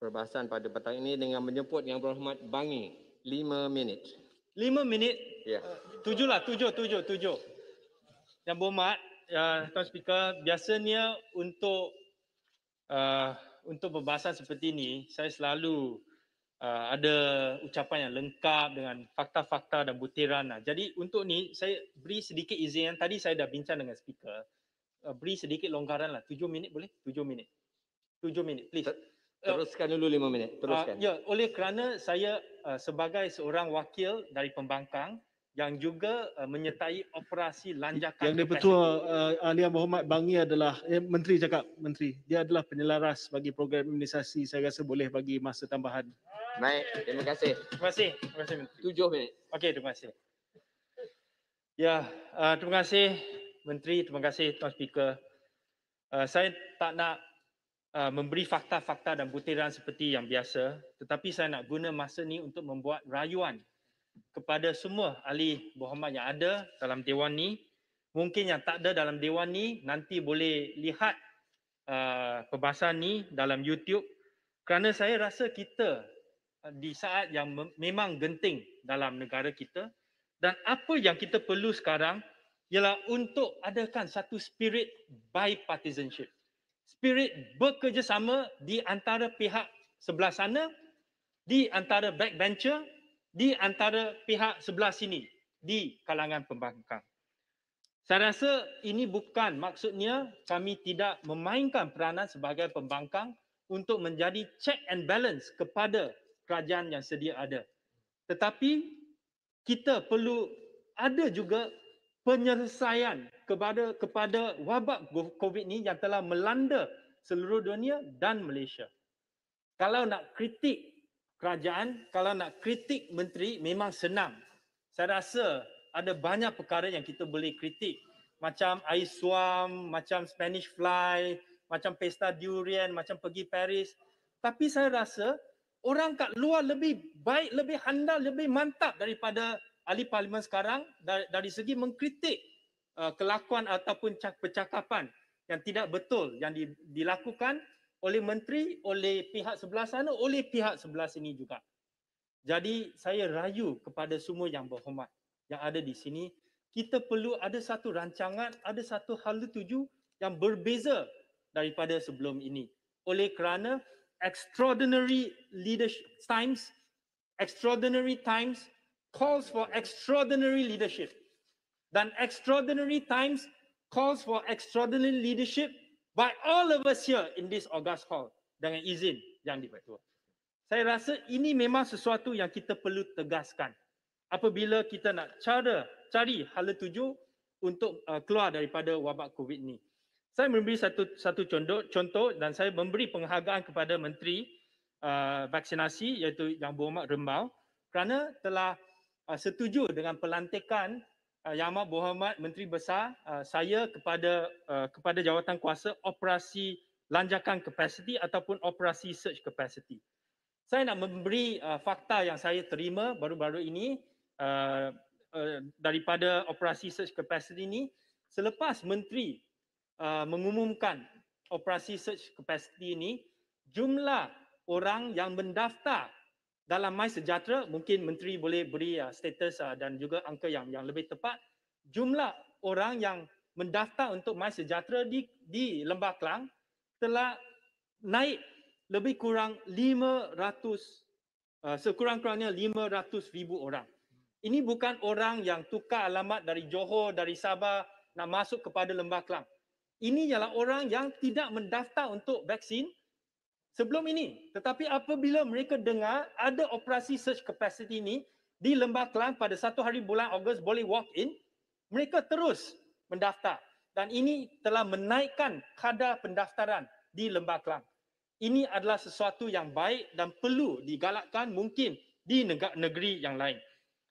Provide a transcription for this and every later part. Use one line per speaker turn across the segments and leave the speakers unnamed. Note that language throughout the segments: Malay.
perbahasan pada petang ini dengan menjemput yang berhormat Bangi. Lima minit. Lima minit? Ya. Yeah. Tujuh lah, tujuh, tujuh, tujuh. Yang berhormat, uh, Tuan Speaker, biasanya untuk uh, untuk perbahasan seperti ini, saya selalu uh, ada ucapan yang lengkap dengan fakta-fakta dan butiran. Lah. Jadi untuk ni saya beri sedikit izin yang tadi saya dah bincang dengan Speaker. Eh, beri sedikit longgaran lah. Tujuh minit boleh? Tujuh minit. Tujuh minit, please. Eh, teruskan dulu lima minit. Ah, teruskan. Uh, ya, oleh kerana saya uh, sebagai seorang wakil dari pembangkang yang juga uh, menyertai operasi lanjakan. Yang dipertua uh, Ahli Yang Bangi adalah, eh, Menteri cakap, Menteri. Dia adalah penyelaras bagi program imunisasi. Saya rasa boleh bagi masa tambahan. Naik. terima kasih. Terima kasih. Terima kasih Menteri. Tujuh minit. Okey, terima kasih. Ya, uh, terima kasih Menteri. Terima kasih Tuan Speaker. Uh, saya tak nak Uh, memberi fakta-fakta dan butiran seperti yang biasa tetapi saya nak guna masa ni untuk membuat rayuan kepada semua ahli berhormat yang ada dalam dewan ni mungkin yang tak ada dalam dewan ni nanti boleh lihat uh, perbahasan ni dalam YouTube kerana saya rasa kita uh, di saat yang memang genting dalam negara kita dan apa yang kita perlu sekarang ialah untuk adakan satu spirit bipartisanship spirit bekerjasama di antara pihak sebelah sana, di antara backbencher, di antara pihak sebelah sini, di kalangan pembangkang. Saya rasa ini bukan maksudnya kami tidak memainkan peranan sebagai pembangkang untuk menjadi check and balance kepada kerajaan yang sedia ada. Tetapi kita perlu ada juga penyelesaian kepada kepada wabak COVID ni yang telah melanda seluruh dunia dan Malaysia. Kalau nak kritik kerajaan, kalau nak kritik menteri memang senang. Saya rasa ada banyak perkara yang kita boleh kritik. Macam air suam, macam Spanish fly, macam pesta durian, macam pergi Paris. Tapi saya rasa orang kat luar lebih baik, lebih handal, lebih mantap daripada ahli parlimen sekarang dari, dari segi mengkritik uh, kelakuan ataupun percakapan yang tidak betul yang di, dilakukan oleh menteri, oleh pihak sebelah sana, oleh pihak sebelah sini juga. Jadi saya rayu kepada semua yang berhormat yang ada di sini, kita perlu ada satu rancangan, ada satu hal tuju yang berbeza daripada sebelum ini. Oleh kerana extraordinary leadership times, extraordinary times calls for extraordinary leadership. Dan extraordinary times calls for extraordinary leadership by all of us here in this August Hall dengan izin yang dipertua. Saya rasa ini memang sesuatu yang kita perlu tegaskan apabila kita nak cara cari hal tuju untuk uh, keluar daripada wabak COVID ni. Saya memberi satu satu contoh, contoh dan saya memberi penghargaan kepada Menteri uh, Vaksinasi iaitu Yang Berhormat Rembau kerana telah uh, setuju dengan pelantikan uh, ah, Yama Bohamad Menteri Besar uh, saya kepada uh, kepada jawatan kuasa operasi lanjakan kapasiti ataupun operasi search kapasiti. Saya nak memberi uh, fakta yang saya terima baru-baru ini uh, uh, daripada operasi search kapasiti ini selepas menteri uh, mengumumkan operasi search kapasiti ini jumlah orang yang mendaftar dalam Mai Sejahtera mungkin menteri boleh beri uh, status uh, dan juga angka yang yang lebih tepat jumlah orang yang mendaftar untuk Mai Sejahtera di di Lembah Kelang telah naik lebih kurang 500 uh, sekurang-kurangnya ribu orang. Ini bukan orang yang tukar alamat dari Johor, dari Sabah nak masuk kepada Lembah Kelang. Ini ialah orang yang tidak mendaftar untuk vaksin sebelum ini. Tetapi apabila mereka dengar ada operasi search capacity ini di Lembah Kelang pada satu hari bulan Ogos boleh walk in, mereka terus mendaftar. Dan ini telah menaikkan kadar pendaftaran di Lembah Kelang. Ini adalah sesuatu yang baik dan perlu digalakkan mungkin di negeri yang lain.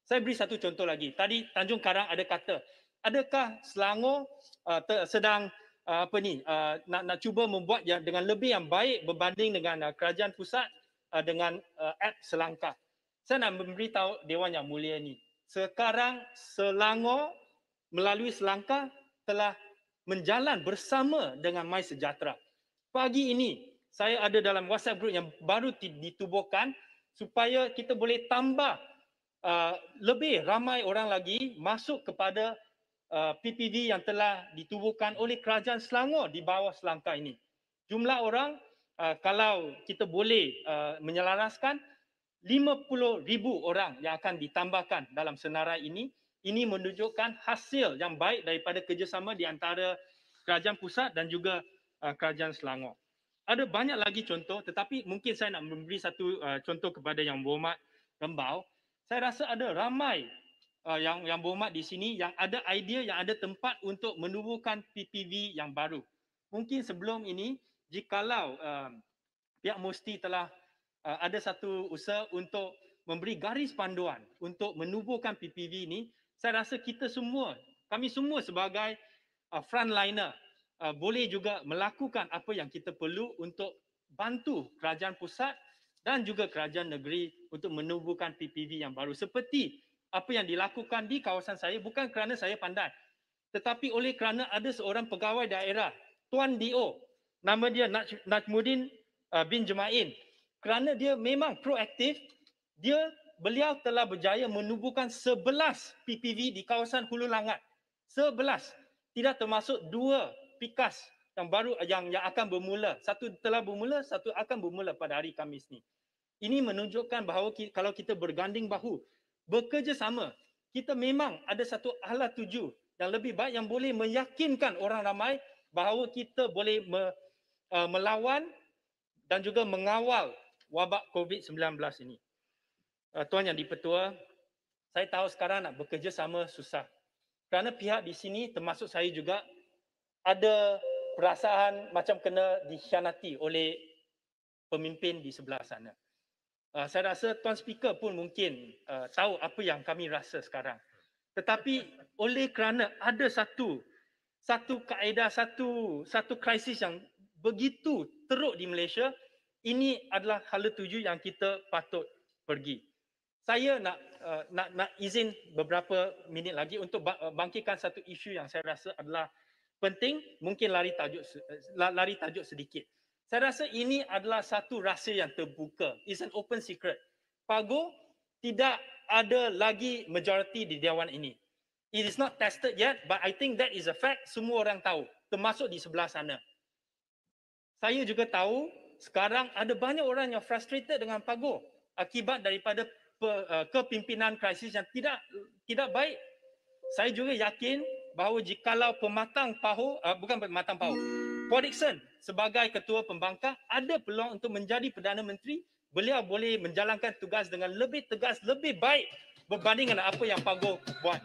Saya beri satu contoh lagi. Tadi Tanjung Karang ada kata, adakah Selangor uh, sedang Ah, apa ni ah, nak nak cuba membuat yang dengan lebih yang baik berbanding dengan ah, kerajaan pusat dengan app Selangkah. Saya nak memberitahu dewan yang mulia ini. Sekarang Selangor melalui Selangkah telah menjalan bersama dengan Mai Sejahtera. Pagi ini saya ada dalam WhatsApp group yang baru ditubuhkan supaya kita boleh tambah uh, lebih ramai orang lagi masuk kepada Uh, PPD yang telah ditubuhkan oleh kerajaan Selangor di bawah Selangka ini. Jumlah orang uh, kalau kita boleh uh, menyelaraskan 50,000 orang yang akan ditambahkan dalam senarai ini. Ini menunjukkan hasil yang baik daripada kerjasama di antara kerajaan pusat dan juga kerajaan Selangor. Ada banyak lagi contoh tetapi mungkin saya nak memberi satu contoh kepada yang berhormat Rembau. Saya rasa ada ramai uh, yang yang berhormat di sini yang ada idea yang ada tempat untuk menubuhkan PPV yang baru. Mungkin sebelum ini jikalau uh, pihak musti telah uh, ada satu usaha untuk memberi garis panduan untuk menubuhkan PPV ini, saya rasa kita semua, kami semua sebagai uh, frontliner uh, boleh juga melakukan apa yang kita perlu untuk bantu kerajaan pusat dan juga kerajaan negeri untuk menubuhkan PPV yang baru seperti apa yang dilakukan di kawasan saya bukan kerana saya pandai tetapi oleh kerana ada seorang pegawai daerah tuan Dio, nama dia Najmudin uh, bin Jemain kerana dia memang proaktif dia beliau telah berjaya menubuhkan 11 PPV di kawasan Hulu Langat 11 tidak termasuk dua pikas yang baru yang yang akan bermula satu telah bermula satu akan bermula pada hari Kamis ni ini menunjukkan bahawa ki, kalau kita berganding bahu bekerjasama. Kita memang ada satu Allah tuju yang lebih baik yang boleh meyakinkan orang ramai bahawa kita boleh me, uh, melawan dan juga mengawal wabak COVID-19 ini. Uh, Tuan Yang Dipertua, saya tahu sekarang nak bekerjasama susah. Kerana pihak di sini termasuk saya juga ada perasaan macam kena dikhianati oleh pemimpin di sebelah sana. Uh, saya rasa Tuan Speaker pun mungkin uh, tahu apa yang kami rasa sekarang. Tetapi oleh kerana ada satu satu kaedah, satu satu krisis yang begitu teruk di Malaysia, ini adalah hal tuju yang kita patut pergi. Saya nak uh, nak nak izin beberapa minit lagi untuk bangkitkan satu isu yang saya rasa adalah penting, mungkin lari tajuk lari tajuk sedikit. Saya rasa ini adalah satu rahsia yang terbuka. It's an open secret. Pago tidak ada lagi majoriti di dewan ini. It is not tested yet but I think that is a fact semua orang tahu termasuk di sebelah sana. Saya juga tahu sekarang ada banyak orang yang frustrated dengan Pago akibat daripada eh, kepimpinan krisis yang tidak tidak baik. Saya juga yakin bahawa jika jikalau pematang pahu, eh, bukan pematang pahu. Paul Dixon sebagai ketua pembangkang ada peluang untuk menjadi Perdana Menteri beliau boleh menjalankan tugas dengan lebih tegas, lebih baik berbanding dengan apa yang Pak Goh buat.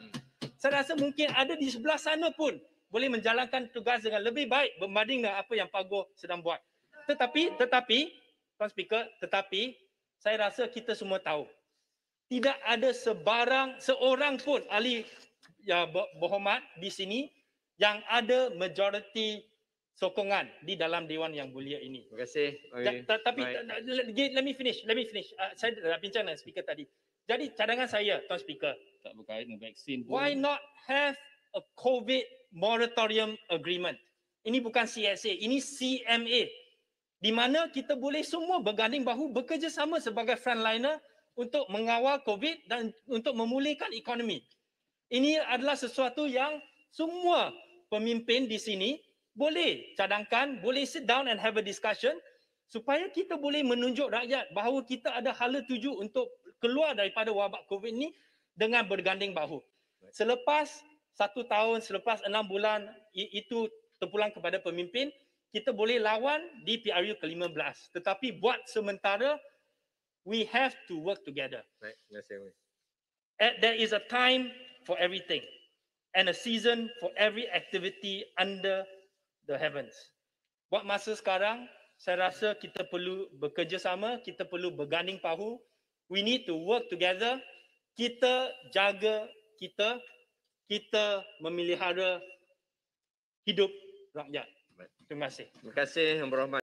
Saya rasa mungkin ada di sebelah sana pun boleh menjalankan tugas dengan lebih baik berbanding dengan apa yang Pak Goh sedang buat. Tetapi, tetapi, Tuan Speaker, tetapi saya rasa kita semua tahu tidak ada sebarang seorang pun ahli ya, berhormat di sini yang ada majoriti sokongan di dalam dewan yang mulia ini. Terima kasih. Okay. Tapi let me finish. Let me finish. Ah, saya dah bincang dengan speaker tadi. Jadi cadangan saya, Tuan Speaker. Tak berkait dengan vaksin pun. Why not have a COVID moratorium agreement? Ini bukan CSA, ini CMA. Di mana kita boleh semua berganding bahu bekerjasama sebagai frontliner untuk mengawal COVID dan untuk memulihkan ekonomi. Ini adalah sesuatu yang semua pemimpin di sini boleh cadangkan, boleh sit down and have a discussion supaya kita boleh menunjuk rakyat bahawa kita ada hala tuju untuk keluar daripada wabak COVID ini dengan berganding bahu. Selepas satu tahun, selepas enam bulan itu terpulang kepada pemimpin, kita boleh lawan di PRU ke-15. Tetapi buat sementara, we have to work together. Right. There is a time for everything and a season for every activity under the heavens. Buat masa sekarang, saya rasa kita perlu bekerjasama, kita perlu berganding pahu. We need to work together. Kita jaga kita, kita memelihara hidup rakyat. Terima kasih. Terima kasih, Yang Berhormat.